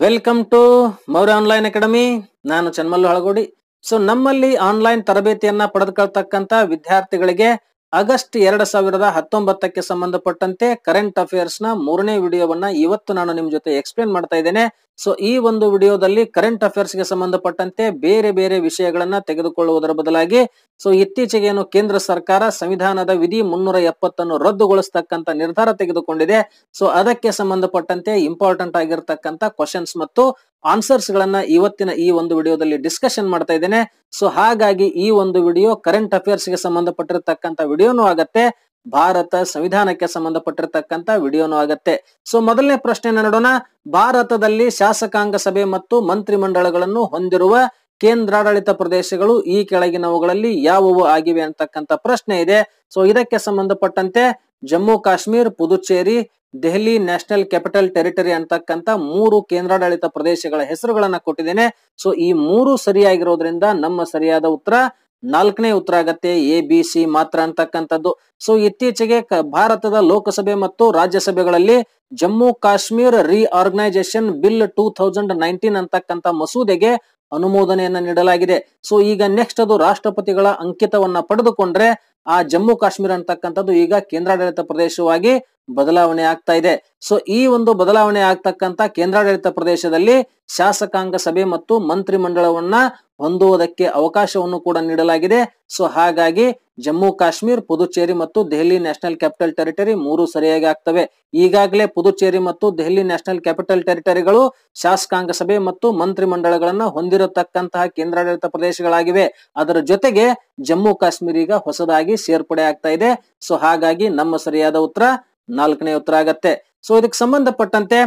welcome to Maurya online academy ನಾನು Chanmallu ಹಳಗೋಡಿ so ನಮ್ಮಲ್ಲಿ online ತರಬೇತಿಯನ್ನ ಪಡೆದುಕೊಳ್ತಕ್ಕಂತ ವಿದ್ಯಾರ್ಥಿಗಳಿಗೆ ಆಗಸ್ಟ್ ಎರಡ್ ಸಾವಿರದ ಹತ್ತೊಂಬತ್ತಕ್ಕೆ ಸಂಬಂಧಪಟ್ಟಂತೆ ಕರೆಂಟ್ ಅಫೇರ್ಸ್ ನ ಮೂರನೇ ವಿಡಿಯೋವನ್ನ ಇವತ್ತು ನಾನು ನಿಮ್ ಜೊತೆ ಎಕ್ಸ್ಪ್ಲೇನ್ ಮಾಡ್ತಾ ಇದ್ದೇನೆ ಸೊ ಈ ಒಂದು ವಿಡಿಯೋದಲ್ಲಿ ಕರೆಂಟ್ ಅಫೇರ್ಸ್ ಗೆ ಸಂಬಂಧಪಟ್ಟಂತೆ ಬೇರೆ ಬೇರೆ ವಿಷಯಗಳನ್ನ ತೆಗೆದುಕೊಳ್ಳುವುದರ ಬದಲಾಗಿ ಸೊ ಇತ್ತೀಚೆಗೆ ಏನು ಕೇಂದ್ರ ಸರ್ಕಾರ ಸಂವಿಧಾನದ ವಿಧಿ ಮುನ್ನೂರ ಎಪ್ಪತ್ತನ್ನು ರದ್ದುಗೊಳಿಸತಕ್ಕಂಥ ನಿರ್ಧಾರ ತೆಗೆದುಕೊಂಡಿದೆ ಸೊ ಅದಕ್ಕೆ ಸಂಬಂಧಪಟ್ಟಂತೆ ಇಂಪಾರ್ಟೆಂಟ್ ಆಗಿರ್ತಕ್ಕಂಥ ಕ್ವಶನ್ಸ್ ಮತ್ತು ಆನ್ಸರ್ಸ್ ಗಳನ್ನ ಇವತ್ತಿನ ಈ ಒಂದು ವಿಡಿಯೋದಲ್ಲಿ ಡಿಸ್ಕಷನ್ ಮಾಡ್ತಾ ಇದ್ದೇನೆ ಸೊ ಹಾಗಾಗಿ ಈ ಒಂದು ವಿಡಿಯೋ ಕರೆಂಟ್ ಅಫೇರ್ಸ್ ಗೆ ಸಂಬಂಧಪಟ್ಟಿರತಕ್ಕಂಥ ವಿಡಿಯೋನು ಆಗತ್ತೆ ಭಾರತ ಸಂವಿಧಾನಕ್ಕೆ ಸಂಬಂಧಪಟ್ಟಿರ್ತಕ್ಕಂಥ ವಿಡಿಯೋನು ಆಗತ್ತೆ ಸೊ ಮೊದಲನೇ ಪ್ರಶ್ನೆ ನೋಡೋಣ ಭಾರತದಲ್ಲಿ ಶಾಸಕಾಂಗ ಸಭೆ ಮತ್ತು ಮಂತ್ರಿಮಂಡಲಗಳನ್ನು ಹೊಂದಿರುವ ಕೇಂದ್ರಾಡಳಿತ ಪ್ರದೇಶಗಳು ಈ ಕೆಳಗಿನವುಗಳಲ್ಲಿ ಯಾವುವು ಆಗಿವೆ ಅಂತಕ್ಕಂಥ ಪ್ರಶ್ನೆ ಇದೆ ಸೊ ಇದಕ್ಕೆ ಸಂಬಂಧಪಟ್ಟಂತೆ Jammu Kashmir Puducherry Delhi national capital territory ಅಂತಕ್ಕಂಥ ಮೂರು ಕೇಂದ್ರಾಡಳಿತ ಪ್ರದೇಶಗಳ ಹೆಸರುಗಳನ್ನ ಕೊಟ್ಟಿದ್ದೇನೆ ಸೊ ಈ ಮೂರು ಸರಿಯಾಗಿರೋದ್ರಿಂದ ನಮ್ಮ ಸರಿಯಾದ ಉತ್ತರ ನಾಲ್ಕನೇ ಉತ್ತರ ಆಗತ್ತೆ ಎ ಬಿ ಸಿ ಮಾತ್ರ ಅಂತಕ್ಕಂಥದ್ದು ಸೊ ಇತ್ತೀಚೆಗೆ ಭಾರತದ ಲೋಕಸಭೆ ಮತ್ತು ರಾಜ್ಯಸಭೆಗಳಲ್ಲಿ Jammu Kashmir reorganisation bill two thousand nineteen ಅಂತಕ್ಕಂಥ ಮಸೂದೆಗೆ ಅನುಮೋದನೆಯನ್ನ ನೀಡಲಾಗಿದೆ ಸೊ ಈಗ ನೆಕ್ಸ್ಟ್ ಅದು ರಾಷ್ಟ್ರಪತಿಗಳ ಅಂಕಿತವನ್ನ ಪಡೆದುಕೊಂಡ್ರೆ ಆ ಜಮ್ಮು ಕಾಶ್ಮೀರ ಅಂತಕ್ಕಂಥದ್ದು ಈಗ ಕೇಂದ್ರಾಡಳಿತ ಪ್ರದೇಶವಾಗಿ ಬದಲಾವಣೆ ಆಗ್ತಾ ಇದೆ ಸೊ ಈ ಒಂದು ಬದಲಾವಣೆ ಆಗ್ತಕ್ಕಂತ ಕೇಂದ್ರಾಡಳಿತ ಪ್ರದೇಶದಲ್ಲಿ ಶಾಸಕಾಂಗ ಸಭೆ ಮತ್ತು ಮಂತ್ರಿ ಮಂಡಳವನ್ನ ಹೊಂದುವುದಕ್ಕೆ ಅವಕಾಶವನ್ನು ಕೂಡ ನೀಡಲಾಗಿದೆ ಸೊ ಹಾಗಾಗಿ ಜಮ್ಮು ಕಾಶ್ಮೀರ್ ಪುದುಚೇರಿ ಮತ್ತು ದೆಹಲಿ ನ್ಯಾಷನಲ್ ಕ್ಯಾಪಿಟಲ್ ಟೆರಿಟರಿ ಮೂರು ಸರಿಯಾಗಿ ಆಗ್ತವೆ ಈಗಾಗಲೇ ಪುದುಚೇರಿ ಮತ್ತು ದೆಹಲಿ ನ್ಯಾಷನಲ್ ಕ್ಯಾಪಿಟಲ್ ಟೆರಿಟರಿಗಳು ಶಾಸಕಾಂಗ ಸಭೆ ಮತ್ತು ಮಂತ್ರಿ ಮಂಡಳಗಳನ್ನ ಹೊಂದಿರತಕ್ಕಂತಹ ಕೇಂದ್ರಾಡಳಿತ ಪ್ರದೇಶಗಳಾಗಿವೆ ಅದರ ಜೊತೆಗೆ ಜಮ್ಮು ಕಾಶ್ಮೀರ ಈಗ ಹೊಸದಾಗಿ ಸೇರ್ಪಡೆ ಆಗ್ತಾ ಇದೆ ಸೊ ಹಾಗಾಗಿ ನಮ್ಮ ಸರಿಯಾದ ಉತ್ತರ ನಾಲ್ಕನೇ ಉತ್ತರ ಆಗತ್ತೆ ಸೊ ಇದಕ್ಕೆ ಸಂಬಂಧಪಟ್ಟಂತೆ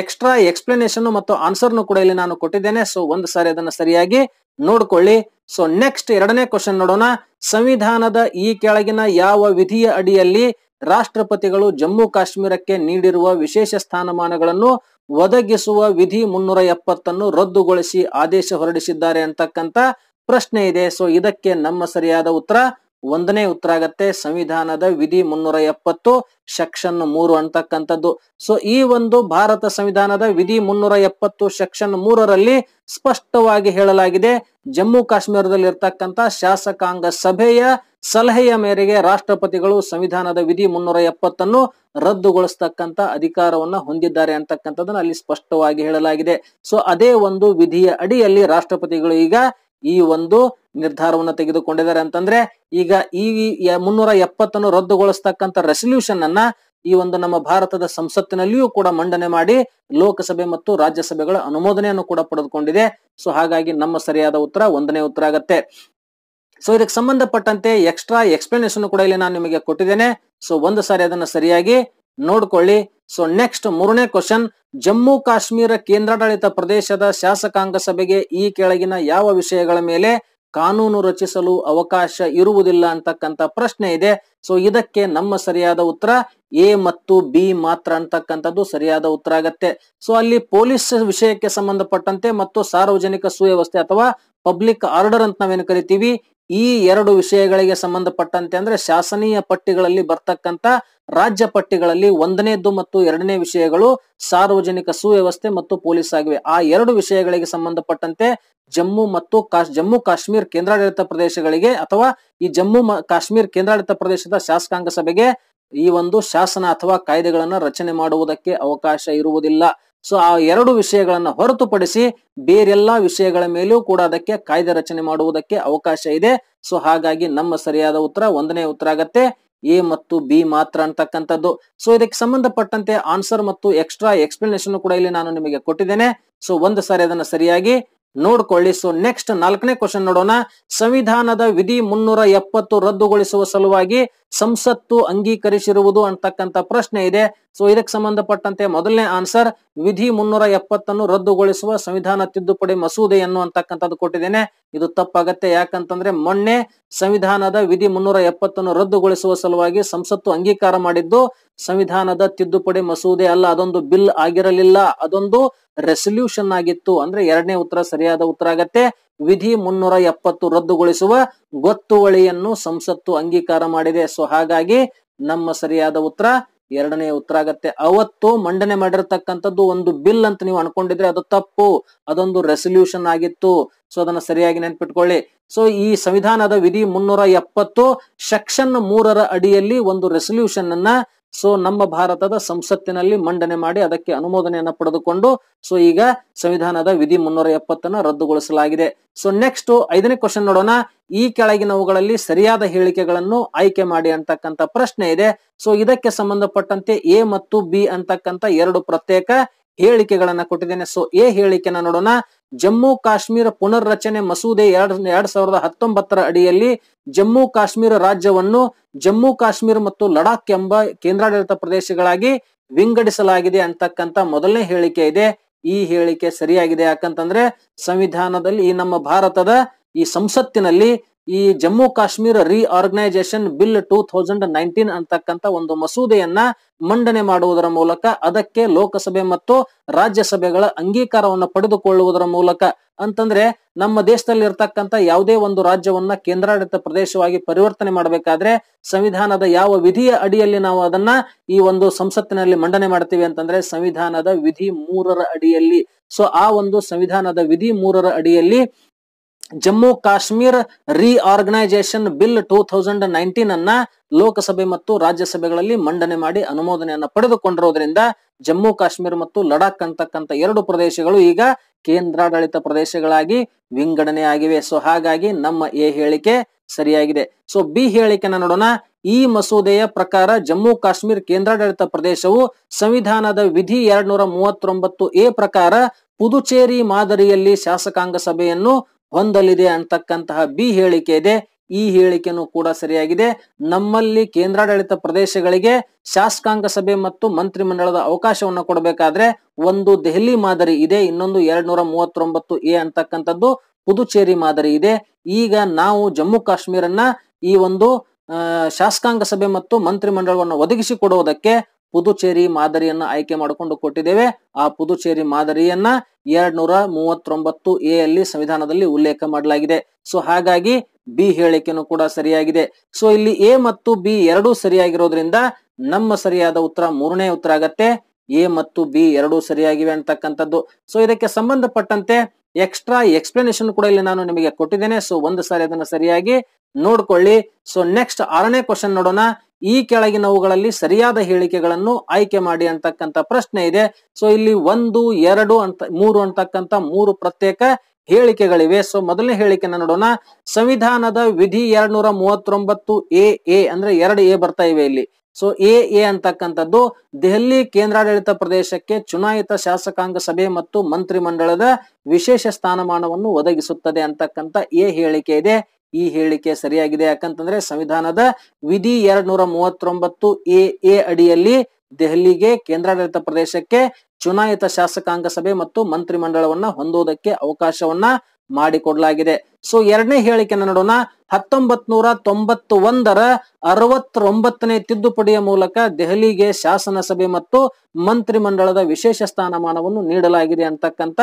ಎಕ್ಸ್ಟ್ರಾ ಎಕ್ಸ್ಪ್ಲನೇಷನ್ ಮತ್ತು ಆನ್ಸರ್ನು ಕೂಡ ಇಲ್ಲಿ ನಾನು ಕೊಟ್ಟಿದ್ದೇನೆ ಸೊ ಒಂದು ಸಾರಿ ಅದನ್ನು ಸರಿಯಾಗಿ ನೋಡ್ಕೊಳ್ಳಿ ಸೊ ನೆಕ್ಸ್ಟ್ ಎರಡನೇ ಕ್ವಶನ್ ನೋಡೋಣ ಸಂವಿಧಾನದ ಈ ಕೆಳಗಿನ ಯಾವ ವಿಧಿಯ ಅಡಿಯಲ್ಲಿ ರಾಷ್ಟ್ರಪತಿಗಳು ಜಮ್ಮು ಕಾಶ್ಮೀರಕ್ಕೆ ನೀಡಿರುವ ವಿಶೇಷ ಸ್ಥಾನಮಾನಗಳನ್ನು ಒದಗಿಸುವ ವಿಧಿ ಮುನ್ನೂರ ಎಪ್ಪತ್ತನ್ನು ರದ್ದುಗೊಳಿಸಿ ಆದೇಶ ಹೊರಡಿಸಿದ್ದಾರೆ ಅಂತಕ್ಕಂತ ಪ್ರಶ್ನೆ ಇದೆ ಸೊ ಇದಕ್ಕೆ ನಮ್ಮ ಸರಿಯಾದ ಉತ್ತರ ಒಂದನೇ ಉತ್ತರ ಆಗತ್ತೆ ಸಂವಿಧಾನದ ವಿಧಿ ಮುನ್ನೂರ ಎಪ್ಪತ್ತು ಸೆಕ್ಷನ್ ಮೂರು ಅಂತಕ್ಕಂಥದ್ದು ಸೊ ಈ ಒಂದು ಭಾರತ ಸಂವಿಧಾನದ ವಿಧಿ ಮುನ್ನೂರ ಎಪ್ಪತ್ತು ಸೆಕ್ಷನ್ ಮೂರರಲ್ಲಿ ಸ್ಪಷ್ಟವಾಗಿ ಹೇಳಲಾಗಿದೆ ಜಮ್ಮು ಕಾಶ್ಮೀರದಲ್ಲಿ ಇರ್ತಕ್ಕಂಥ ಶಾಸಕಾಂಗ ಸಭೆಯ ಸಲಹೆಯ ಮೇರೆಗೆ ರಾಷ್ಟ್ರಪತಿಗಳು ಸಂವಿಧಾನದ ವಿಧಿ ಮುನ್ನೂರ ಎಪ್ಪತ್ತನ್ನು ರದ್ದುಗೊಳಿಸ್ತಕ್ಕಂಥ ಅಧಿಕಾರವನ್ನು ಹೊಂದಿದ್ದಾರೆ ಅಂತಕ್ಕಂಥದ್ದನ್ನು ಅಲ್ಲಿ ಸ್ಪಷ್ಟವಾಗಿ ಹೇಳಲಾಗಿದೆ ಸೊ ಅದೇ ಒಂದು ವಿಧಿಯ ಅಡಿಯಲ್ಲಿ ರಾಷ್ಟ್ರಪತಿಗಳು ಈಗ ಈ ಒಂದು ನಿರ್ಧಾರವನ್ನು ತೆಗೆದುಕೊಂಡಿದ್ದಾರೆ ಅಂತಂದ್ರೆ ಈಗ ಈ ಮುನ್ನೂರ ಎಪ್ಪತ್ತನ್ನು ರದ್ದುಗೊಳಿಸ್ತಕ್ಕಂಥ ರೆಸಲ್ಯೂಷನ್ ಅನ್ನ ಈ ಒಂದು ನಮ್ಮ ಭಾರತದ ಸಂಸತ್ತಿನಲ್ಲಿಯೂ ಕೂಡ ಮಂಡನೆ ಮಾಡಿ ಲೋಕಸಭೆ ಮತ್ತು ರಾಜ್ಯಸಭೆಗಳ ಅನುಮೋದನೆಯನ್ನು ಕೂಡ ಪಡೆದುಕೊಂಡಿದೆ ಸೊ ಹಾಗಾಗಿ ನಮ್ಮ ಸರಿಯಾದ ಉತ್ತರ ಒಂದನೇ ಉತ್ತರ ಆಗತ್ತೆ ಸೊ ಇದಕ್ಕೆ ಸಂಬಂಧಪಟ್ಟಂತೆ ಎಕ್ಸ್ಟ್ರಾ ಎಕ್ಸ್ಪ್ಲನೇಷನ್ ಕೂಡ ಇಲ್ಲಿ ನಾನು ನಿಮಗೆ ಕೊಟ್ಟಿದ್ದೇನೆ ಸೊ ಒಂದು ಸಾರಿ ಅದನ್ನು ಸರಿಯಾಗಿ ನೋಡ್ಕೊಳ್ಳಿ ಸೊ ನೆಕ್ಸ್ಟ್ ಮೂರನೇ ಕ್ವಶನ್ ಜಮ್ಮು ಕಾಶ್ಮೀರ ಕೇಂದ್ರಾಡಳಿತ ಪ್ರದೇಶದ ಶಾಸಕಾಂಗ ಸಭೆಗೆ ಈ ಕೆಳಗಿನ ಯಾವ ವಿಷಯಗಳ ಮೇಲೆ ಕಾನೂನು ರಚಿಸಲು ಅವಕಾಶ ಇರುವುದಿಲ್ಲ ಅಂತಕ್ಕಂಥ ಪ್ರಶ್ನೆ ಇದೆ ಸೊ ಇದಕ್ಕೆ ನಮ್ಮ ಸರಿಯಾದ ಉತ್ತರ ಎ ಮತ್ತು ಬಿ ಮಾತ್ರ ಅಂತಕ್ಕಂಥದ್ದು ಸರಿಯಾದ ಉತ್ತರ ಆಗತ್ತೆ ಸೊ ಅಲ್ಲಿ ಪೊಲೀಸ್ ವಿಷಯಕ್ಕೆ ಸಂಬಂಧಪಟ್ಟಂತೆ ಮತ್ತು ಸಾರ್ವಜನಿಕ ಸುವ್ಯವಸ್ಥೆ ಅಥವಾ ಪಬ್ಲಿಕ್ ಆರ್ಡರ್ ಅಂತ ನಾವೇನು ಕರಿತೀವಿ ಈ ಎರಡು ವಿಷಯಗಳಿಗೆ ಸಂಬಂಧಪಟ್ಟಂತೆ ಅಂದ್ರೆ ಶಾಸನೀಯ ಪಟ್ಟಿಗಳಲ್ಲಿ ಬರ್ತಕ್ಕಂಥ ರಾಜ್ಯ ಪಟ್ಟಿಗಳಲ್ಲಿ ಒಂದನೇದ್ದು ಮತ್ತು ಎರಡನೇ ವಿಷಯಗಳು ಸಾರ್ವಜನಿಕ ಸುವ್ಯವಸ್ಥೆ ಮತ್ತು ಪೊಲೀಸ್ ಆಗಿವೆ ಆ ಎರಡು ವಿಷಯಗಳಿಗೆ ಸಂಬಂಧಪಟ್ಟಂತೆ ಜಮ್ಮು ಮತ್ತು ಜಮ್ಮು ಕಾಶ್ಮೀರ್ ಕೇಂದ್ರಾಡಳಿತ ಪ್ರದೇಶಗಳಿಗೆ ಅಥವಾ ಈ ಜಮ್ಮು ಕಾಶ್ಮೀರ್ ಕೇಂದ್ರಾಡಳಿತ ಪ್ರದೇಶದ ಶಾಸಕಾಂಗ ಸಭೆಗೆ ಈ ಒಂದು ಶಾಸನ ಅಥವಾ ಕಾಯ್ದೆಗಳನ್ನ ರಚನೆ ಮಾಡುವುದಕ್ಕೆ ಅವಕಾಶ ಇರುವುದಿಲ್ಲ ಸೊ ಆ ಎರಡು ವಿಷಯಗಳನ್ನ ಹೊರತುಪಡಿಸಿ ಬೇರೆಲ್ಲಾ ವಿಷಯಗಳ ಮೇಲೂ ಕೂಡ ಅದಕ್ಕೆ ಕಾಯ್ದೆ ರಚನೆ ಮಾಡುವುದಕ್ಕೆ ಅವಕಾಶ ಇದೆ ಸೊ ಹಾಗಾಗಿ ನಮ್ಮ ಸರಿಯಾದ ಉತ್ತರ ಒಂದನೇ ಉತ್ತರ ಆಗತ್ತೆ ಎ ಮತ್ತು ಬಿ ಮಾತ್ರ ಅಂತಕ್ಕಂಥದ್ದು ಸೊ ಇದಕ್ಕೆ ಸಂಬಂಧಪಟ್ಟಂತೆ ಆನ್ಸರ್ ಮತ್ತು ಎಕ್ಸ್ಟ್ರಾ ಎಕ್ಸ್ಪ್ಲನೇಷನ್ ಕೂಡ ಇಲ್ಲಿ ನಾನು ನಿಮಗೆ ಕೊಟ್ಟಿದ್ದೇನೆ ಸೊ ಒಂದು ಸಾರಿ ಅದನ್ನ ಸರಿಯಾಗಿ ನೋಡ್ಕೊಳ್ಳಿ ಸೊ ನೆಕ್ಸ್ಟ್ ನಾಲ್ಕನೇ ಕ್ವಶನ್ ನೋಡೋಣ ಸಂವಿಧಾನದ ವಿಧಿ ಮುನ್ನೂರ ಎಪ್ಪತ್ತು ರದ್ದುಗೊಳಿಸುವ ಸಲುವಾಗಿ ಸಂಸತ್ತು ಅಂಗೀಕರಿಸಿರುವುದು ಅಂತಕ್ಕಂಥ ಪ್ರಶ್ನೆ ಇದೆ ಸೊ ಇದಕ್ಕೆ ಸಂಬಂಧಪಟ್ಟಂತೆ ಮೊದಲನೇ ಆನ್ಸರ್ ವಿಧಿ ಮುನ್ನೂರ ಎಪ್ಪತ್ತನ್ನು ರದ್ದುಗೊಳಿಸುವ ಸಂವಿಧಾನ ತಿದ್ದುಪಡಿ ಮಸೂದೆಯನ್ನು ಅಂತಕ್ಕಂಥದ್ದು ಕೊಟ್ಟಿದ್ದೇನೆ ಇದು ತಪ್ಪಾಗತ್ತೆ ಯಾಕಂತಂದ್ರೆ ಮೊನ್ನೆ ಸಂವಿಧಾನದ ವಿಧಿ ಮುನ್ನೂರ ಎಪ್ಪತ್ತನ್ನು ರದ್ದುಗೊಳಿಸುವ ಸಲುವಾಗಿ ಸಂಸತ್ತು ಅಂಗೀಕಾರ ಮಾಡಿದ್ದು ಸಂವಿಧಾನದ ತಿದ್ದುಪಡಿ ಮಸೂದೆ ಅಲ್ಲ ಅದೊಂದು ಬಿಲ್ ಆಗಿರಲಿಲ್ಲ ಅದೊಂದು ರೆಸೊಲ್ಯೂಷನ್ ಆಗಿತ್ತು ಅಂದ್ರೆ ಎರಡನೇ ಉತ್ತರ ಸರಿಯಾದ ಉತ್ತರ ಆಗತ್ತೆ ವಿಧಿ ಮುನ್ನೂರ ಎಪ್ಪತ್ತು ರದ್ದುಗೊಳಿಸುವ ಗೊತ್ತುವಳಿಯನ್ನು ಸಂಸತ್ತು ಅಂಗೀಕಾರ ಮಾಡಿದೆ ಸೊ ಹಾಗಾಗಿ ನಮ್ಮ ಸರಿಯಾದ ಉತ್ತರ ಎರಡನೇ ಉತ್ತರ ಆಗತ್ತೆ ಅವತ್ತು ಮಂಡನೆ ಮಾಡಿರತಕ್ಕಂಥದ್ದು ಒಂದು ಬಿಲ್ ಅಂತ ನೀವು ಅನ್ಕೊಂಡಿದ್ರೆ ಅದು ತಪ್ಪು ಅದೊಂದು ರೆಸೊಲ್ಯೂಷನ್ ಆಗಿತ್ತು ಸೊ ಅದನ್ನ ಸರಿಯಾಗಿ ನೆನ್ಪಿಟ್ಕೊಳ್ಳಿ ಸೊ ಈ ಸಂವಿಧಾನದ ವಿಧಿ ಮುನ್ನೂರ ಎಪ್ಪತ್ತು ಸೆಕ್ಷನ್ ಮೂರರ ಅಡಿಯಲ್ಲಿ ಒಂದು ರೆಸೊಲ್ಯೂಷನ್ ಅನ್ನ ಸೊ ನಮ್ಮ ಭಾರತದ ಸಂಸತ್ತಿನಲ್ಲಿ ಮಂಡನೆ ಮಾಡಿ ಅದಕ್ಕೆ ಅನುಮೋದನೆಯನ್ನ ಪಡೆದುಕೊಂಡು ಸೊ ಈಗ ಸಂವಿಧಾನದ ವಿಧಿ ಮುನ್ನೂರ ಎಪ್ಪತ್ತನ್ನು ರದ್ದುಗೊಳಿಸಲಾಗಿದೆ ಸೊ ನೆಕ್ಸ್ಟ್ ಐದನೇ ಕ್ವಶನ್ ನೋಡೋಣ ಈ ಕೆಳಗಿನವುಗಳಲ್ಲಿ ಸರಿಯಾದ ಹೇಳಿಕೆಗಳನ್ನು ಆಯ್ಕೆ ಮಾಡಿ ಅಂತಕ್ಕಂಥ ಪ್ರಶ್ನೆ ಇದೆ ಸೊ ಇದಕ್ಕೆ ಸಂಬಂಧಪಟ್ಟಂತೆ ಎ ಮತ್ತು ಬಿ ಅಂತಕ್ಕಂಥ ಎರಡು ಪ್ರತ್ಯೇಕ ಹೇಳಿಕೆಗಳನ್ನ ಕೊಟ್ಟಿದ್ದೇನೆ ಸೊ ಎ ಹೇಳಿಕೆನ ನೋಡೋಣ ಜಮ್ಮು ಕಾಶ್ಮೀರ ಪುನರ್ ರಚನೆ ಮಸೂದೆ ಎರಡ್ ಎರಡ್ ಸಾವಿರದ ಹತ್ತೊಂಬತ್ತರ ಅಡಿಯಲ್ಲಿ ಜಮ್ಮು ಕಾಶ್ಮೀರ ರಾಜ್ಯವನ್ನು ಜಮ್ಮು ಕಾಶ್ಮೀರ ಮತ್ತು ಲಡಾಖ್ ಎಂಬ ಕೇಂದ್ರಾಡಳಿತ ಪ್ರದೇಶಗಳಾಗಿ ವಿಂಗಡಿಸಲಾಗಿದೆ ಅಂತಕ್ಕಂತ ಮೊದಲನೇ ಹೇಳಿಕೆ ಇದೆ ಈ ಹೇಳಿಕೆ ಸರಿಯಾಗಿದೆ ಯಾಕಂತಂದ್ರೆ ಸಂವಿಧಾನದಲ್ಲಿ ಈ ನಮ್ಮ ಭಾರತದ ಈ ಸಂಸತ್ತಿನಲ್ಲಿ ಈ Jammu Kashmir reorganisation bill two thousand nineteen ಅಂತಕ್ಕಂತ ಒಂದು ಮಸೂದೆಯನ್ನ ಮಂಡನೆ ಮಾಡುವುದರ ಮೂಲಕ ಅದಕ್ಕೆ ಲೋಕಸಭೆ ಮತ್ತು ರಾಜ್ಯಸಭೆಗಳ ಅಂಗೀಕಾರವನ್ನು ಪಡೆದುಕೊಳ್ಳುವುದರ ಮೂಲಕ ಅಂತಂದ್ರೆ ನಮ್ಮ ದೇಶದಲ್ಲಿ ಇರತಕ್ಕಂತ ಯಾವುದೇ ಒಂದು ರಾಜ್ಯವನ್ನ ಕೇಂದ್ರಾಡಳಿತ ಪ್ರದೇಶವಾಗಿ ಪರಿವರ್ತನೆ ಮಾಡಬೇಕಾದ್ರೆ ಸಂವಿಧಾನದ ಯಾವ ವಿಧಿಯ ಅಡಿಯಲ್ಲಿ ನಾವು ಅದನ್ನ ಈ ಒಂದು ಸಂಸತ್ತಿನಲ್ಲಿ ಮಂಡನೆ ಮಾಡ್ತೀವಿ ಅಂತಂದ್ರೆ ಸಂವಿಧಾನದ ವಿಧಿ ಮೂರರ ಅಡಿಯಲ್ಲಿ ಸೊ ಆ ಒಂದು ಸಂವಿಧಾನದ ವಿಧಿ ಮೂರರ ಅಡಿಯಲ್ಲಿ Jammu Kashmir reorganisation bill two thousand nineteen ಅನ್ನ ಲೋಕಸಭೆ ಮತ್ತು ರಾಜ್ಯಸಭೆಗಳಲ್ಲಿ ಮಂಡನೆ ಮಾಡಿ ಅನುಮೋದನೆಯನ್ನ ಪಡೆದುಕೊಂಡಿರೋದ್ರಿಂದ ಜಮ್ಮು ಕಾಶ್ಮೀರ್ ಮತ್ತು ಲಡಾಖ್ ಅಂತಕ್ಕಂಥ ಎರಡು ಪ್ರದೇಶಗಳು ಈಗ ಕೇಂದ್ರಾಡಳಿತ ಪ್ರದೇಶಗಳಾಗಿ ವಿಂಗಡಣೆ ಆಗಿವೆ ಸೊ ಹಾಗಾಗಿ ನಮ್ಮ ಎ ಹೇಳಿಕೆ ಸರಿಯಾಗಿದೆ ಸೊ ಬಿ ಹೇಳಿಕೆನ ನೋಡೋಣ ಈ ಮಸೂದೆಯ ಪ್ರಕಾರ ಜಮ್ಮು ಕಾಶ್ಮೀರ್ ಕೇಂದ್ರಾಡಳಿತ ಪ್ರದೇಶವು ಸಂವಿಧಾನದ ವಿಧಿ ಎರಡ್ನೂರ ಮೂವತ್ತೊಂಬತ್ತು ಎ ಪ್ರಕಾರ ಪುದುಚೇರಿ ಮಾದರಿಯಲ್ಲಿ ಶಾಸಕಾಂಗ ಸಭೆಯನ್ನು ಹೊಂದಲಿದೆ ಅಂತಕ್ಕಂತಹ ಬಿ ಹೇಳಿಕೆ ಇದೆ ಈ ಹೇಳಿಕೆನೂ ಕೂಡ ಸರಿಯಾಗಿದೆ ನಮ್ಮಲ್ಲಿ ಕೇಂದ್ರಾಡಳಿತ ಪ್ರದೇಶಗಳಿಗೆ ಶಾಸಕಾಂಗ ಸಭೆ ಮತ್ತು ಮಂತ್ರಿಮಂಡಲದ ಅವಕಾಶವನ್ನು ಕೊಡಬೇಕಾದ್ರೆ ಒಂದು ದೆಹಲಿ ಮಾದರಿ ಇದೆ ಇನ್ನೊಂದು ಎರಡ್ ನೂರ ಮೂವತ್ತೊಂಬತ್ತು ಎ ಅಂತಕ್ಕಂಥದ್ದು ಪುದುಚೇರಿ ಮಾದರಿ ಇದೆ ಈಗ ನಾವು ಜಮ್ಮು ಕಾಶ್ಮೀರನ್ನ ಈ ಒಂದು ಶಾಸಕಾಂಗ ಸಭೆ ಮತ್ತು ಒದಗಿಸಿ ಒದಗಿಸಿಕೊಡುವುದಕ್ಕೆ ಪುದುಚೇರಿ ಮಾದರಿಯನ್ನ ಆಯ್ಕೆ ಮಾಡಿಕೊಂಡು ಕೊಟ್ಟಿದ್ದೇವೆ ಆ ಪುದುಚೇರಿ ಮಾದರಿಯನ್ನ ಎರಡ್ ನೂರ ಮೂವತ್ತೊಂಬತ್ತು ಎ ಅಲ್ಲಿ ಸಂವಿಧಾನದಲ್ಲಿ ಉಲ್ಲೇಖ ಮಾಡಲಾಗಿದೆ ಸೊ ಹಾಗಾಗಿ ಬಿ ಹೇಳಿಕೆನೂ ಕೂಡ ಸರಿಯಾಗಿದೆ ಸೊ ಇಲ್ಲಿ ಎ ಮತ್ತು ಬಿ ಎರಡೂ ಸರಿಯಾಗಿರೋದ್ರಿಂದ ನಮ್ಮ ಸರಿಯಾದ ಉತ್ತರ ಮೂರನೇ ಉತ್ತರ ಆಗತ್ತೆ ಎ ಮತ್ತು ಬಿ ಎರಡೂ ಸರಿಯಾಗಿವೆ ಅಂತಕ್ಕಂಥದ್ದು ಸೊ ಇದಕ್ಕೆ ಸಂಬಂಧಪಟ್ಟಂತೆ ಎಕ್ಸ್ಟ್ರಾ ಎಕ್ಸ್ಪ್ಲನೇಷನ್ ಕೂಡ ಇಲ್ಲಿ ನಾನು ನಿಮಗೆ ಕೊಟ್ಟಿದ್ದೇನೆ ಸೊ ಒಂದು ಸಾರಿ ಅದನ್ನು ಸರಿಯಾಗಿ ನೋಡ್ಕೊಳ್ಳಿ ಸೊ ನೆಕ್ಸ್ಟ್ ಆರನೇ ಕ್ವಶನ್ ನೋಡೋಣ ಈ ಕೆಳಗಿನವುಗಳಲ್ಲಿ ಸರಿಯಾದ ಹೇಳಿಕೆಗಳನ್ನು ಆಯ್ಕೆ ಮಾಡಿ ಅಂತಕ್ಕಂಥ ಪ್ರಶ್ನೆ ಇದೆ ಸೊ ಇಲ್ಲಿ ಒಂದು ಎರಡು ಅಂತ ಮೂರು ಅಂತಕ್ಕಂಥ ಮೂರು ಪ್ರತ್ಯೇಕ ಹೇಳಿಕೆಗಳಿವೆ ಸೊ ಮೊದಲನೇ ಹೇಳಿಕೆನ ನೋಡೋಣ ಸಂವಿಧಾನದ ವಿಧಿ ಎರಡ್ನೂರ ಮೂವತ್ತೊಂಬತ್ತು ಎ ಎ ಅಂದ್ರೆ ಎರಡು ಎ ಬರ್ತಾ ಇವೆ ಇಲ್ಲಿ ಸೊ ಎ ಎ ಅಂತಕ್ಕಂಥದ್ದು ದೆಹಲಿ ಕೇಂದ್ರಾಡಳಿತ ಪ್ರದೇಶಕ್ಕೆ ಚುನಾಯಿತ ಶಾಸಕಾಂಗ ಸಭೆ ಮತ್ತು ಮಂಡಳದ ವಿಶೇಷ ಸ್ಥಾನಮಾನವನ್ನು ಒದಗಿಸುತ್ತದೆ ಅಂತಕ್ಕಂಥ ಎ ಹೇಳಿಕೆ ಇದೆ ಈ ಹೇಳಿಕೆ ಸರಿಯಾಗಿದೆ ಯಾಕಂತಂದ್ರೆ ಸಂವಿಧಾನದ ವಿಧಿ ಎರಡ್ ನೂರ ಮೂವತ್ತೊಂಬತ್ತು ಎ ಎ ಅಡಿಯಲ್ಲಿ ದೆಹಲಿಗೆ ಕೇಂದ್ರಾಡಳಿತ ಪ್ರದೇಶಕ್ಕೆ ಚುನಾಯಿತ ಶಾಸಕಾಂಗ ಸಭೆ ಮತ್ತು ಮಂತ್ರಿಮಂಡಲವನ್ನ ಹೊಂದುವುದಕ್ಕೆ ಅವಕಾಶವನ್ನ ಮಾಡಿಕೊಡಲಾಗಿದೆ ಸೊ ಎರಡನೇ ಹೇಳಿಕೆನ ನೋಡೋಣ ಹತ್ತೊಂಬತ್ ನೂರ ತೊಂಬತ್ತು ಒಂದರ ಅರವತ್ತೊಂಬತ್ತನೇ ತಿದ್ದುಪಡಿಯ ಮೂಲಕ ದೆಹಲಿಗೆ ಶಾಸನ ಸಭೆ ಮತ್ತು ಮಂತ್ರಿಮಂಡಲದ ವಿಶೇಷ ಸ್ಥಾನಮಾನವನ್ನು ನೀಡಲಾಗಿದೆ ಅಂತಕ್ಕಂತ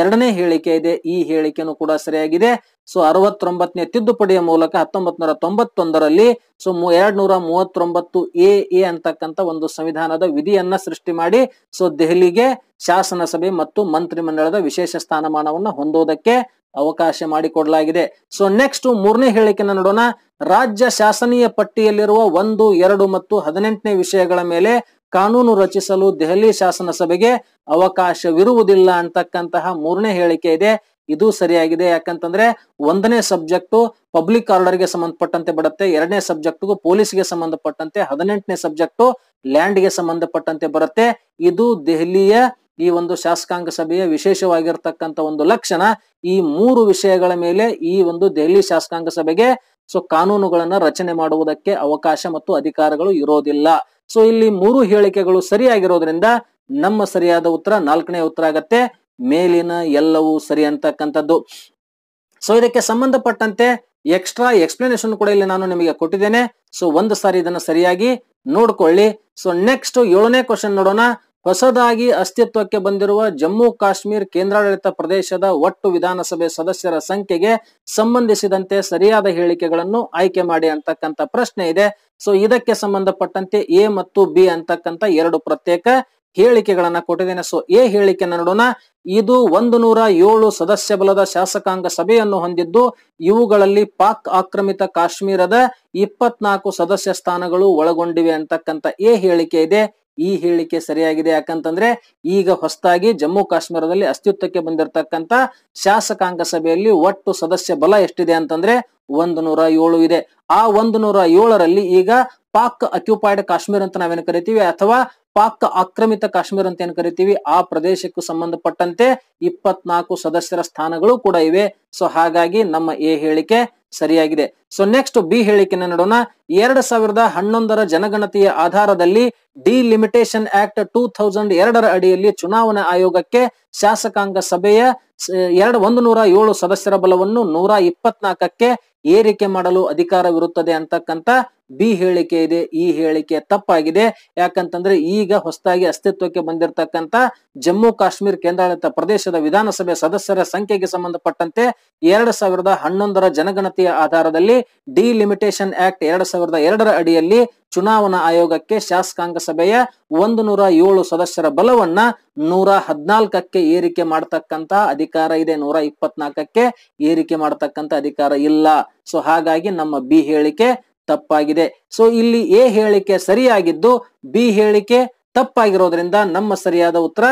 ಎರಡನೇ ಹೇಳಿಕೆ ಇದೆ ಈ ಹೇಳಿಕೆನೂ ಕೂಡ ಸರಿಯಾಗಿದೆ ಸೊ ಅರವತ್ತೊಂಬತ್ತನೇ ತಿದ್ದುಪಡಿಯ ಮೂಲಕ ಹತ್ತೊಂಬತ್ ನೂರ ತೊಂಬತ್ತೊಂದರಲ್ಲಿ ಸೊ ಎರಡ್ ನೂರ ಮೂವತ್ತೊಂಬತ್ತು ಎ ಎ ಅಂತಕ್ಕಂತ ಒಂದು ಸಂವಿಧಾನದ ವಿಧಿಯನ್ನ ಸೃಷ್ಟಿ ಮಾಡಿ ಸೊ ದೆಹಲಿಗೆ ಶಾಸನ ಸಭೆ ಮತ್ತು ಮಂತ್ರಿಮಂಡಲದ ವಿಶೇಷ ಸ್ಥಾನಮಾನವನ್ನು ಹೊಂದೋದಕ್ಕೆ ಅವಕಾಶ ಮಾಡಿಕೊಡಲಾಗಿದೆ ಸೊ ನೆಕ್ಸ್ಟ್ ಮೂರನೇ ಹೇಳಿಕೆನ ನೋಡೋಣ ರಾಜ್ಯ ಶಾಸನೀಯ ಪಟ್ಟಿಯಲ್ಲಿರುವ ಒಂದು ಎರಡು ಮತ್ತು ಹದಿನೆಂಟನೇ ವಿಷಯಗಳ ಮೇಲೆ ಕಾನೂನು ರಚಿಸಲು ದೆಹಲಿ ಶಾಸನ ಸಭೆಗೆ ಅವಕಾಶವಿರುವುದಿಲ್ಲ ಅಂತಕ್ಕಂತಹ ಮೂರನೇ ಹೇಳಿಕೆ ಇದೆ ಇದು ಸರಿಯಾಗಿದೆ ಯಾಕಂತಂದ್ರೆ ಒಂದನೇ ಸಬ್ಜೆಕ್ಟ್ ಪಬ್ಲಿಕ್ ಆರ್ಡರ್ ಗೆ ಸಂಬಂಧಪಟ್ಟಂತೆ ಬರುತ್ತೆ ಎರಡನೇ ಸಬ್ಜೆಕ್ಟ್ಗೂ ಪೊಲೀಸ್ಗೆ ಸಂಬಂಧಪಟ್ಟಂತೆ ಹದಿನೆಂಟನೇ ಸಬ್ಜೆಕ್ಟ್ ಲ್ಯಾಂಡ್ ಗೆ ಸಂಬಂಧಪಟ್ಟಂತೆ ಬರುತ್ತೆ ಇದು ದೆಹಲಿಯ ಈ ಒಂದು ಶಾಸಕಾಂಗ ಸಭೆಯ ವಿಶೇಷವಾಗಿರ್ತಕ್ಕಂಥ ಒಂದು ಲಕ್ಷಣ ಈ ಮೂರು ವಿಷಯಗಳ ಮೇಲೆ ಈ ಒಂದು ದೆಹಲಿ ಶಾಸಕಾಂಗ ಸಭೆಗೆ ಸೊ ಕಾನೂನುಗಳನ್ನ ರಚನೆ ಮಾಡುವುದಕ್ಕೆ ಅವಕಾಶ ಮತ್ತು ಅಧಿಕಾರಗಳು ಇರೋದಿಲ್ಲ ಸೊ ಇಲ್ಲಿ ಮೂರು ಹೇಳಿಕೆಗಳು ಸರಿಯಾಗಿರೋದ್ರಿಂದ ನಮ್ಮ ಸರಿಯಾದ ಉತ್ತರ ನಾಲ್ಕನೇ ಉತ್ತರ ಆಗತ್ತೆ ಮೇಲಿನ ಎಲ್ಲವೂ ಸರಿ ಅಂತಕ್ಕಂಥದ್ದು ಸೊ ಇದಕ್ಕೆ ಸಂಬಂಧಪಟ್ಟಂತೆ ಎಕ್ಸ್ಟ್ರಾ ಎಕ್ಸ್ಪ್ಲನೇಷನ್ ಕೂಡ ಇಲ್ಲಿ ನಾನು ನಿಮಗೆ ಕೊಟ್ಟಿದ್ದೇನೆ ಸೊ ಒಂದು ಸಾರಿ ಇದನ್ನ ಸರಿಯಾಗಿ ನೋಡ್ಕೊಳ್ಳಿ ಸೊ ನೆಕ್ಸ್ಟ್ ಏಳನೇ ಕ್ವಶನ್ ನೋಡೋಣ ಹೊಸದಾಗಿ ಅಸ್ತಿತ್ವಕ್ಕೆ ಬಂದಿರುವ ಜಮ್ಮು ಕಾಶ್ಮೀರ್ ಕೇಂದ್ರಾಡಳಿತ ಪ್ರದೇಶದ ಒಟ್ಟು ವಿಧಾನಸಭೆ ಸದಸ್ಯರ ಸಂಖ್ಯೆಗೆ ಸಂಬಂಧಿಸಿದಂತೆ ಸರಿಯಾದ ಹೇಳಿಕೆಗಳನ್ನು ಆಯ್ಕೆ ಮಾಡಿ ಅಂತಕ್ಕಂಥ ಪ್ರಶ್ನೆ ಇದೆ ಸೊ ಇದಕ್ಕೆ ಸಂಬಂಧಪಟ್ಟಂತೆ ಎ ಮತ್ತು ಬಿ ಅಂತಕ್ಕಂಥ ಎರಡು ಪ್ರತ್ಯೇಕ ಹೇಳಿಕೆಗಳನ್ನ ಕೊಟ್ಟಿದ್ದೇನೆ ಸೊ ಎ ಹೇಳಿಕೆಯನ್ನು ನೋಡೋಣ ಇದು ಒಂದು ನೂರ ಏಳು ಸದಸ್ಯ ಬಲದ ಶಾಸಕಾಂಗ ಸಭೆಯನ್ನು ಹೊಂದಿದ್ದು ಇವುಗಳಲ್ಲಿ ಪಾಕ್ ಆಕ್ರಮಿತ ಕಾಶ್ಮೀರದ ಇಪ್ಪತ್ನಾಲ್ಕು ಸದಸ್ಯ ಸ್ಥಾನಗಳು ಒಳಗೊಂಡಿವೆ ಅಂತಕ್ಕಂಥ ಎ ಹೇಳಿಕೆ ಇದೆ ಈ ಹೇಳಿಕೆ ಸರಿಯಾಗಿದೆ ಯಾಕಂತಂದ್ರೆ ಈಗ ಹೊಸದಾಗಿ ಜಮ್ಮು ಕಾಶ್ಮೀರದಲ್ಲಿ ಅಸ್ತಿತ್ವಕ್ಕೆ ಬಂದಿರತಕ್ಕಂತ ಶಾಸಕಾಂಗ ಸಭೆಯಲ್ಲಿ ಒಟ್ಟು ಸದಸ್ಯ ಬಲ ಎಷ್ಟಿದೆ ಅಂತಂದ್ರೆ ಒಂದು ನೂರ ಏಳು ಇದೆ ಆ ಒಂದು ನೂರ ಏಳರಲ್ಲಿ ಈಗ ಪಾಕ್ ಅಕ್ಯುಪೈಡ್ ಕಾಶ್ಮೀರ್ ಅಂತ ನಾವೇನು ಕರಿತೀವಿ ಅಥವಾ ಪಾಕ್ ಆಕ್ರಮಿತ ಕಾಶ್ಮೀರ ಅಂತ ಏನ್ ಕರಿತೀವಿ ಆ ಪ್ರದೇಶಕ್ಕೂ ಸಂಬಂಧಪಟ್ಟಂತೆ ಇಪ್ಪತ್ನಾಲ್ಕು ಸದಸ್ಯರ ಸ್ಥಾನಗಳು ಕೂಡ ಇವೆ ಸೊ ಹಾಗಾಗಿ ನಮ್ಮ ಎ ಹೇಳಿಕೆ ಸರಿಯಾಗಿದೆ ಸೊ ನೆಕ್ಸ್ಟ್ ಬಿ ಹೇಳಿಕೆನ ನೋಡೋಣ ಎರಡ್ ಸಾವಿರದ ಹನ್ನೊಂದರ ಜನಗಣತಿಯ ಆಧಾರದಲ್ಲಿ ಡಿಲಿಮಿಟೇಷನ್ ಆಕ್ಟ್ ಟೂ ಥೌಸಂಡ್ ಎರಡರ ಅಡಿಯಲ್ಲಿ ಚುನಾವಣಾ ಆಯೋಗಕ್ಕೆ ಶಾಸಕಾಂಗ ಸಭೆಯ ಎರಡು ಒಂದು ನೂರ ಏಳು ಸದಸ್ಯರ ಬಲವನ್ನು ನೂರ ಇಪ್ಪತ್ನಾಲ್ಕಕ್ಕೆ ಏರಿಕೆ ಮಾಡಲು ಅಧಿಕಾರವಿರುತ್ತದೆ ಅಂತಕ್ಕಂಥ ಬಿ ಹೇಳಿಕೆ ಇದೆ ಈ ಹೇಳಿಕೆ ತಪ್ಪಾಗಿದೆ ಯಾಕಂತಂದ್ರೆ ಈಗ ಹೊಸದಾಗಿ ಅಸ್ತಿತ್ವಕ್ಕೆ ಬಂದಿರತಕ್ಕಂತ ಜಮ್ಮು ಕಾಶ್ಮೀರ ಕೇಂದ್ರಾಡಳಿತ ಪ್ರದೇಶದ ವಿಧಾನಸಭೆ ಸದಸ್ಯರ ಸಂಖ್ಯೆಗೆ ಸಂಬಂಧಪಟ್ಟಂತೆ ಎರಡ್ ಸಾವಿರದ ಹನ್ನೊಂದರ ಜನಗಣತಿಯ ಆಧಾರದಲ್ಲಿ ಡಿಲಿಮಿಟೇಷನ್ ಆಕ್ಟ್ ಎರಡ್ ಸಾವಿರದ ಎರಡರ ಅಡಿಯಲ್ಲಿ ಚುನಾವಣಾ ಆಯೋಗಕ್ಕೆ ಶಾಸಕಾಂಗ ಸಭೆಯ ಒಂದು ನೂರ ಏಳು ಸದಸ್ಯರ ಬಲವನ್ನ ನೂರ ಹದಿನಾಲ್ಕಕ್ಕೆ ಏರಿಕೆ ಮಾಡತಕ್ಕಂತ ಅಧಿಕಾರ ಇದೆ ನೂರ ಇಪ್ಪತ್ನಾಲ್ಕಕ್ಕೆ ಏರಿಕೆ ಮಾಡತಕ್ಕಂತ ಅಧಿಕಾರ ಇಲ್ಲ ಸೊ ಹಾಗಾಗಿ ನಮ್ಮ ಬಿ ಹೇಳಿಕೆ ತಪ್ಪಾಗಿದೆ ಸೊ ಇಲ್ಲಿ ಎ ಹೇಳಿಕೆ ಸರಿಯಾಗಿದ್ದು ಬಿ ಹೇಳಿಕೆ ತಪ್ಪಾಗಿರೋದ್ರಿಂದ ನಮ್ಮ ಸರಿಯಾದ ಉತ್ತರ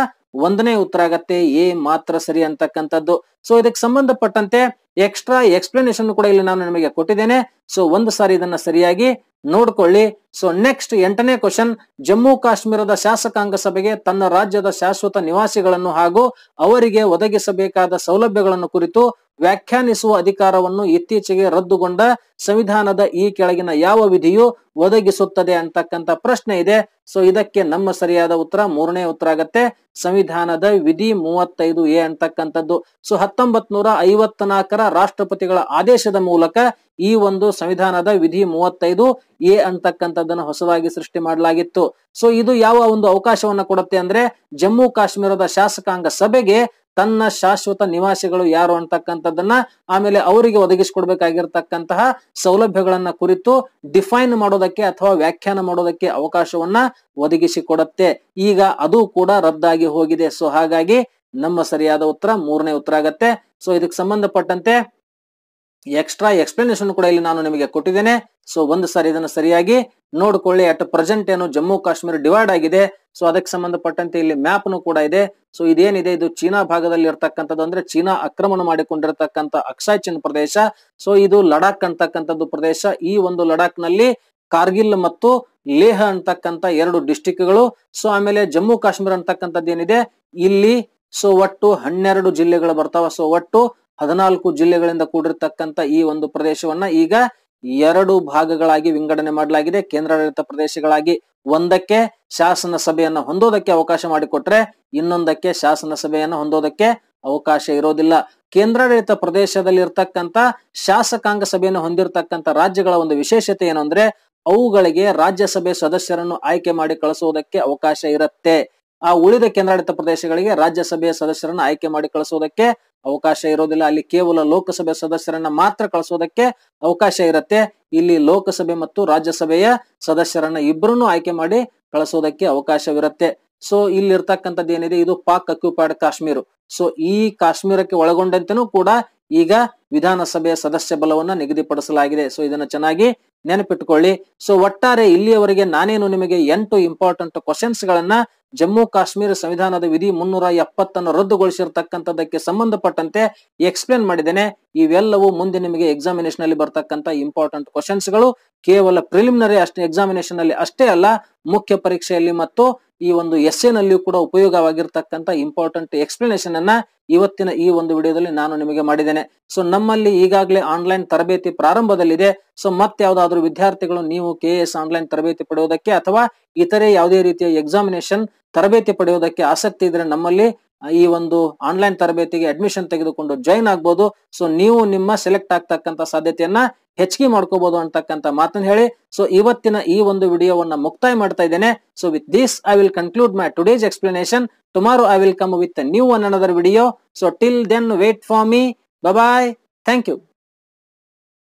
ಒಂದನೇ ಉತ್ತರ ಆಗತ್ತೆ ಎ ಮಾತ್ರ ಸರಿ ಅಂತಕ್ಕಂಥದ್ದು ಸೊ ಇದಕ್ಕೆ ಸಂಬಂಧಪಟ್ಟಂತೆ ಎಕ್ಸ್ಟ್ರಾ ಎಕ್ಸ್ಪ್ಲನೇಷನ್ ಕೂಡ ಇಲ್ಲಿ ನಾನು ನಿಮಗೆ ಕೊಟ್ಟಿದ್ದೇನೆ ಸೊ ಒಂದು ಸಾರಿ ಇದನ್ನ ಸರಿಯಾಗಿ ನೋಡ್ಕೊಳ್ಳಿ ಸೊ ನೆಕ್ಸ್ಟ್ ಎಂಟನೇ ಕ್ವಶನ್ ಜಮ್ಮು ಕಾಶ್ಮೀರದ ಶಾಸಕಾಂಗ ಸಭೆಗೆ ತನ್ನ ರಾಜ್ಯದ ಶಾಶ್ವತ ನಿವಾಸಿಗಳನ್ನು ಹಾಗೂ ಅವರಿಗೆ ಒದಗಿಸಬೇಕಾದ ಸೌಲಭ್ಯಗಳನ್ನು ಕುರಿತು ವ್ಯಾಖ್ಯಾನಿಸುವ ಅಧಿಕಾರವನ್ನು ಇತ್ತೀಚೆಗೆ ರದ್ದುಗೊಂಡ ಸಂವಿಧಾನದ ಈ ಕೆಳಗಿನ ಯಾವ ವಿಧಿಯು ಒದಗಿಸುತ್ತದೆ ಅಂತಕ್ಕಂತ ಪ್ರಶ್ನೆ ಇದೆ ಸೊ ಇದಕ್ಕೆ ನಮ್ಮ ಸರಿಯಾದ ಉತ್ತರ ಮೂರನೇ ಉತ್ತರ ಆಗತ್ತೆ ಸಂವಿಧಾನದ ವಿಧಿ ಮೂವತ್ತೈದು ಎ ಅಂತಕ್ಕಂಥದ್ದು ಸೊ ಹತ್ತೊಂಬತ್ ನೂರ ರಾಷ್ಟ್ರಪತಿಗಳ ಆದೇಶದ ಮೂಲಕ ಈ ಒಂದು ಸಂವಿಧಾನದ ವಿಧಿ ಮೂವತ್ತೈದು ಎ ಅಂತಕ್ಕಂಥದ್ದನ್ನು ಹೊಸವಾಗಿ ಸೃಷ್ಟಿ ಮಾಡಲಾಗಿತ್ತು ಸೊ ಇದು ಯಾವ ಒಂದು ಅವಕಾಶವನ್ನ ಕೊಡುತ್ತೆ ಅಂದ್ರೆ ಜಮ್ಮು ಕಾಶ್ಮೀರದ ಶಾಸಕಾಂಗ ಸಭೆಗೆ ತನ್ನ ಶಾಶ್ವತ ನಿವಾಸಿಗಳು ಯಾರು ಅಂತಕ್ಕಂಥದ್ದನ್ನ ಆಮೇಲೆ ಅವರಿಗೆ ಒದಗಿಸಿಕೊಡ್ಬೇಕಾಗಿರ್ತಕ್ಕಂತಹ ಸೌಲಭ್ಯಗಳನ್ನ ಕುರಿತು ಡಿಫೈನ್ ಮಾಡೋದಕ್ಕೆ ಅಥವಾ ವ್ಯಾಖ್ಯಾನ ಮಾಡೋದಕ್ಕೆ ಅವಕಾಶವನ್ನ ಒದಗಿಸಿಕೊಡತ್ತೆ ಈಗ ಅದು ಕೂಡ ರದ್ದಾಗಿ ಹೋಗಿದೆ ಸೊ ಹಾಗಾಗಿ ನಮ್ಮ ಸರಿಯಾದ ಉತ್ತರ ಮೂರನೇ ಉತ್ತರ ಆಗತ್ತೆ ಸೊ ಇದಕ್ಕೆ ಸಂಬಂಧಪಟ್ಟಂತೆ ಎಕ್ಸ್ಟ್ರಾ ಎಕ್ಸ್ಪ್ಲನೇಷನ್ ಕೂಡ ಇಲ್ಲಿ ನಾನು ನಿಮಗೆ ಕೊಟ್ಟಿದ್ದೇನೆ ಸೊ ಒಂದು ಸಾರಿ ಇದನ್ನು ಸರಿಯಾಗಿ ನೋಡ್ಕೊಳ್ಳಿ ಅಟ್ ಪ್ರೆಸೆಂಟ್ ಏನು ಜಮ್ಮು ಕಾಶ್ಮೀರ ಡಿವೈಡ್ ಆಗಿದೆ ಸೊ ಅದಕ್ಕೆ ಸಂಬಂಧಪಟ್ಟಂತೆ ಇಲ್ಲಿ ಮ್ಯಾಪ್ ಕೂಡ ಇದೆ ಸೊ ಇದೇನಿದೆ ಇದು ಚೀನಾ ಭಾಗದಲ್ಲಿ ಇರ್ತಕ್ಕಂಥದ್ದು ಅಂದ್ರೆ ಚೀನಾ ಆಕ್ರಮಣ ಮಾಡಿಕೊಂಡಿರತಕ್ಕಂಥ ಅಕ್ಷಯ್ ಚಿನ್ ಪ್ರದೇಶ ಸೊ ಇದು ಲಡಾಖ್ ಅಂತಕ್ಕಂಥದ್ದು ಪ್ರದೇಶ ಈ ಒಂದು ಲಡಾಖ್ ನಲ್ಲಿ ಕಾರ್ಗಿಲ್ ಮತ್ತು ಲೇಹ ಅಂತಕ್ಕಂಥ ಎರಡು ಡಿಸ್ಟಿಕ್ಗಳು ಸೊ ಆಮೇಲೆ ಜಮ್ಮು ಕಾಶ್ಮೀರ ಅಂತಕ್ಕಂಥದ್ದು ಏನಿದೆ ಇಲ್ಲಿ ಸೊ ಒಟ್ಟು ಹನ್ನೆರಡು ಜಿಲ್ಲೆಗಳು ಬರ್ತಾವ ಸೊ ಒಟ್ಟು ಹದಿನಾಲ್ಕು ಜಿಲ್ಲೆಗಳಿಂದ ಕೂಡಿರ್ತಕ್ಕಂಥ ಈ ಒಂದು ಪ್ರದೇಶವನ್ನ ಈಗ ಎರಡು ಭಾಗಗಳಾಗಿ ವಿಂಗಡಣೆ ಮಾಡಲಾಗಿದೆ ಕೇಂದ್ರಾಡಳಿತ ಪ್ರದೇಶಗಳಾಗಿ ಒಂದಕ್ಕೆ ಶಾಸನ ಸಭೆಯನ್ನ ಹೊಂದೋದಕ್ಕೆ ಅವಕಾಶ ಮಾಡಿಕೊಟ್ರೆ ಇನ್ನೊಂದಕ್ಕೆ ಶಾಸನ ಸಭೆಯನ್ನ ಹೊಂದೋದಕ್ಕೆ ಅವಕಾಶ ಇರೋದಿಲ್ಲ ಕೇಂದ್ರಾಡಳಿತ ಪ್ರದೇಶದಲ್ಲಿ ಇರ್ತಕ್ಕಂಥ ಶಾಸಕಾಂಗ ಸಭೆಯನ್ನು ಹೊಂದಿರತಕ್ಕಂಥ ರಾಜ್ಯಗಳ ಒಂದು ವಿಶೇಷತೆ ಏನು ಅಂದ್ರೆ ಅವುಗಳಿಗೆ ರಾಜ್ಯಸಭೆ ಸದಸ್ಯರನ್ನು ಆಯ್ಕೆ ಮಾಡಿ ಕಳಿಸೋದಕ್ಕೆ ಅವಕಾಶ ಇರುತ್ತೆ ಆ ಉಳಿದ ಕೇಂದ್ರಾಡಳಿತ ಪ್ರದೇಶಗಳಿಗೆ ರಾಜ್ಯಸಭೆಯ ಸದಸ್ಯರನ್ನ ಆಯ್ಕೆ ಮಾಡಿ ಕಳಿಸೋದಕ್ಕೆ ಅವಕಾಶ ಇರೋದಿಲ್ಲ ಅಲ್ಲಿ ಕೇವಲ ಲೋಕಸಭೆ ಸದಸ್ಯರನ್ನ ಮಾತ್ರ ಕಳಿಸೋದಕ್ಕೆ ಅವಕಾಶ ಇರುತ್ತೆ ಇಲ್ಲಿ ಲೋಕಸಭೆ ಮತ್ತು ರಾಜ್ಯಸಭೆಯ ಸದಸ್ಯರನ್ನ ಇಬ್ಬರನ್ನು ಆಯ್ಕೆ ಮಾಡಿ ಕಳಿಸೋದಕ್ಕೆ ಅವಕಾಶವಿರುತ್ತೆ ಸೊ ಇಲ್ಲಿರ್ತಕ್ಕಂಥದ್ದು ಏನಿದೆ ಇದು ಪಾಕ್ ಅಕ್ಯುಪೈಡ್ ಕಾಶ್ಮೀರ ಸೊ ಈ ಕಾಶ್ಮೀರಕ್ಕೆ ಒಳಗೊಂಡಂತೆನೂ ಕೂಡ ಈಗ ವಿಧಾನಸಭೆಯ ಸದಸ್ಯ ಬಲವನ್ನ ನಿಗದಿಪಡಿಸಲಾಗಿದೆ ಸೊ ಇದನ್ನ ಚೆನ್ನಾಗಿ ನೆನಪಿಟ್ಟುಕೊಳ್ಳಿ ಸೊ ಒಟ್ಟಾರೆ ಇಲ್ಲಿಯವರೆಗೆ ನಾನೇನು ನಿಮಗೆ ಎಂಟು ಇಂಪಾರ್ಟೆಂಟ್ ಕ್ವಶನ್ಸ್ ಗಳನ್ನ ಜಮ್ಮು ಕಾಶ್ಮೀರ ಸಂವಿಧಾನದ ವಿಧಿ ಮುನ್ನೂರ ಎಪ್ಪತ್ತನ್ನು ರದ್ದುಗೊಳಿಸಿರ್ತಕ್ಕಂಥದ್ದಕ್ಕೆ ಸಂಬಂಧಪಟ್ಟಂತೆ ಎಕ್ಸ್ಪ್ಲೇನ್ ಮಾಡಿದ್ದೇನೆ ಇವೆಲ್ಲವೂ ಮುಂದೆ ನಿಮಗೆ ಎಕ್ಸಾಮಿನೇಷನ್ ಅಲ್ಲಿ ಬರ್ತಕ್ಕಂಥ ಇಂಪಾರ್ಟೆಂಟ್ ಕ್ವಶನ್ಸ್ ಗಳು ಕೇವಲ ಪ್ರಿಲಿಮಿನರಿ ಅಷ್ಟೇ ಎಕ್ಸಾಮಿನೇಷನ್ ಅಲ್ಲಿ ಅಷ್ಟೇ ಅಲ್ಲ ಮುಖ್ಯ ಪರೀಕ್ಷೆಯಲ್ಲಿ ಮತ್ತು ಈ ಒಂದು ಎಸ್ ಎನಲ್ಲಿಯೂ ಕೂಡ ಉಪಯೋಗವಾಗಿರ್ತಕ್ಕಂಥ ಇಂಪಾರ್ಟೆಂಟ್ ಎಕ್ಸ್ಪ್ಲನೇಷನ್ ಅನ್ನ ಇವತ್ತಿನ ಈ ಒಂದು ವಿಡಿಯೋದಲ್ಲಿ ನಾನು ನಿಮಗೆ ಮಾಡಿದ್ದೇನೆ ಸೊ ನಮ್ಮಲ್ಲಿ ಈಗಾಗಲೇ ಆನ್ಲೈನ್ ತರಬೇತಿ ಪ್ರಾರಂಭದಲ್ಲಿದೆ ಸೊ ಮತ್ತಾವುದಾದ್ರೂ ವಿದ್ಯಾರ್ಥಿಗಳು ನೀವು ಕೆ ಎಸ್ ಆನ್ಲೈನ್ ತರಬೇತಿ ಪಡೆಯೋದಕ್ಕೆ ಅಥವಾ ಇತರೆ ಯಾವುದೇ ರೀತಿಯ ಎಕ್ಸಾಮಿನೇಷನ್ ತರಬೇತಿ ಪಡೆಯೋದಕ್ಕೆ ಆಸಕ್ತಿ ಇದ್ರೆ ನಮ್ಮಲ್ಲಿ ಈ ಒಂದು ಆನ್ಲೈನ್ ತರಬೇತಿಗೆ ಅಡ್ಮಿಷನ್ ತೆಗೆದುಕೊಂಡು ಜಾಯಿನ್ ಆಗ್ಬೋದು ಸೊ ನೀವು ನಿಮ್ಮ ಸೆಲೆಕ್ಟ್ ಆಗ್ತಕ್ಕಂತ ಸಾಧ್ಯತೆಯನ್ನ ಹೆಚ್ಚಿಗೆ ಮಾಡ್ಕೋಬಹುದು ಅಂತಕ್ಕಂಥ ಮಾತನ್ನ ಹೇಳಿ ಸೊ ಇವತ್ತಿನ ಈ ಒಂದು ವಿಡಿಯೋವನ್ನ ಮುಕ್ತಾಯ ಮಾಡ್ತಾ ಇದ್ದೇನೆ so with this I will conclude my today's explanation tomorrow I will come with new an another video so till then wait for me bye thank you